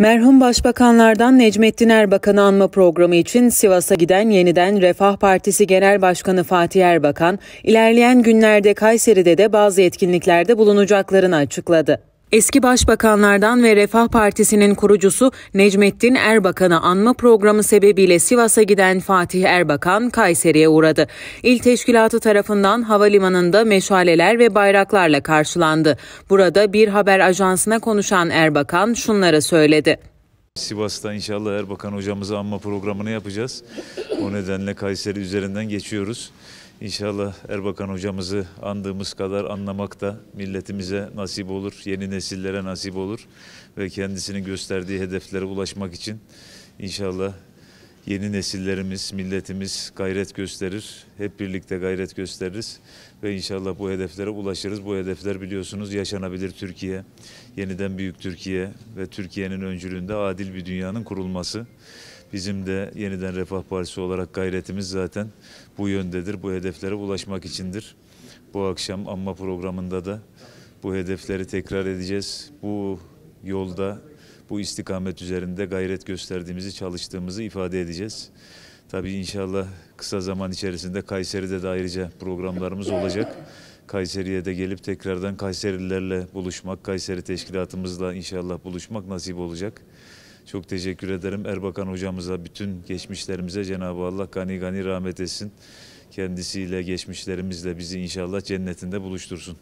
Merhum Başbakanlardan Necmettin Erbakan'ı anma programı için Sivas'a giden yeniden Refah Partisi Genel Başkanı Fatih Erbakan, ilerleyen günlerde Kayseri'de de bazı etkinliklerde bulunacaklarını açıkladı. Eski başbakanlardan ve Refah Partisi'nin kurucusu Necmettin Erbakan'ı anma programı sebebiyle Sivas'a giden Fatih Erbakan Kayseri'ye uğradı. İl teşkilatı tarafından havalimanında meşaleler ve bayraklarla karşılandı. Burada bir haber ajansına konuşan Erbakan şunları söyledi. Sivas'ta inşallah Erbakan hocamızı anma programını yapacağız. O nedenle Kayseri üzerinden geçiyoruz. İnşallah Erbakan hocamızı andığımız kadar anlamak da milletimize nasip olur, yeni nesillere nasip olur ve kendisinin gösterdiği hedeflere ulaşmak için inşallah yeni nesillerimiz, milletimiz gayret gösterir. Hep birlikte gayret gösteririz ve inşallah bu hedeflere ulaşırız. Bu hedefler biliyorsunuz yaşanabilir Türkiye, yeniden büyük Türkiye ve Türkiye'nin öncülüğünde adil bir dünyanın kurulması. Bizim de yeniden Refah Partisi olarak gayretimiz zaten bu yöndedir. Bu hedeflere ulaşmak içindir. Bu akşam anma programında da bu hedefleri tekrar edeceğiz. Bu yolda, bu istikamet üzerinde gayret gösterdiğimizi, çalıştığımızı ifade edeceğiz. Tabii inşallah kısa zaman içerisinde Kayseri'de de ayrıca programlarımız olacak. Kayseri'ye de gelip tekrardan Kayserilerle buluşmak, Kayseri teşkilatımızla inşallah buluşmak nasip olacak. Çok teşekkür ederim Erbakan hocamıza, bütün geçmişlerimize Cenab-ı Allah gani gani rahmet etsin. Kendisiyle, geçmişlerimizle bizi inşallah cennetinde buluştursun.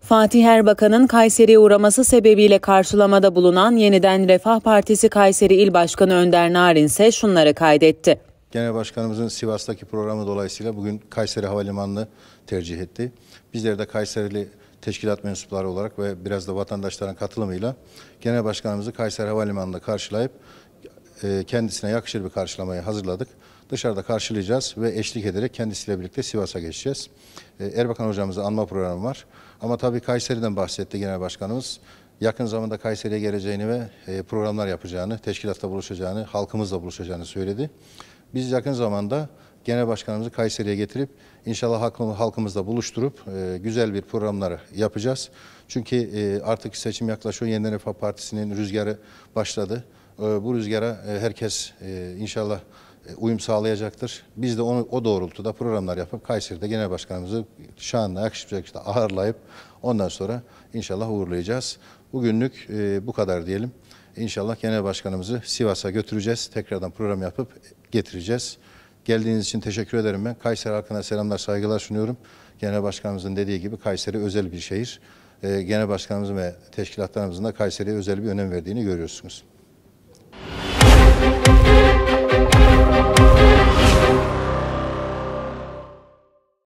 Fatih Erbakan'ın Kayseri'ye uğraması sebebiyle karşılamada bulunan yeniden Refah Partisi Kayseri İl Başkanı Önder Narin ise şunları kaydetti. Genel Başkanımızın Sivas'taki programı dolayısıyla bugün Kayseri Havalimanı'nı tercih etti. Bizler de Kayserili teşkilat mensupları olarak ve biraz da vatandaşların katılımıyla Genel Başkanımızı Kayseri Havalimanı'nda karşılayıp e, kendisine yakışır bir karşılamayı hazırladık. Dışarıda karşılayacağız ve eşlik ederek kendisiyle birlikte Sivas'a geçeceğiz. E, Erbakan hocamızı anma programı var. Ama tabii Kayseri'den bahsetti Genel Başkanımız. Yakın zamanda Kayseri'ye geleceğini ve e, programlar yapacağını, teşkilatta buluşacağını, halkımızla buluşacağını söyledi. Biz yakın zamanda Genel Başkanımızı Kayseri'ye getirip inşallah halkımızla buluşturup e, güzel bir programları yapacağız. Çünkü e, artık seçim yaklaşıyor. Yeniden Refah Partisi'nin rüzgarı başladı. E, bu rüzgara herkes inşallah uyum sağlayacaktır. Biz de onu o doğrultuda programlar yapıp Kayseri'de genel başkanımızı şanla yakışacak işte ağırlayıp ondan sonra inşallah uğurlayacağız. Bugünlük bu kadar diyelim. İnşallah genel başkanımızı Sivas'a götüreceğiz. Tekrardan program yapıp getireceğiz. Geldiğiniz için teşekkür ederim ben. Kayseri halkına selamlar, saygılar sunuyorum. Genel Başkanımızın dediği gibi Kayseri özel bir şehir. Ee, Genel Başkanımızın ve teşkilatlarımızın da Kayseri'ye özel bir önem verdiğini görüyorsunuz.